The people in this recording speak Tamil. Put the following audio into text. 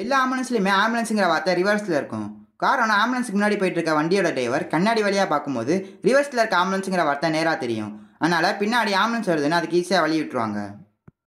எல்லா ஆம்புலன்ஸ்லையுமே ஆம்புலன்ஸுங்கிற வார்த்தை ரிவர்ஸில் இருக்கும் காரணம் ஆம்புலன்ஸுக்கு முன்னாடி போயிட்டு இருக்க வண்டியோட டிரைவர் கண்ணாடி வழியாக பார்க்கும்போது ரிவர்ஸில் இருக்க ஆம்புலன்ஸுங்கிற வார்த்தை நேராக தெரியும் அதனால் பின்னாடி ஆம்புலன்ஸ் வருதுன்னு அதுக்கு ஈஸியாக வழி விட்டுருவாங்க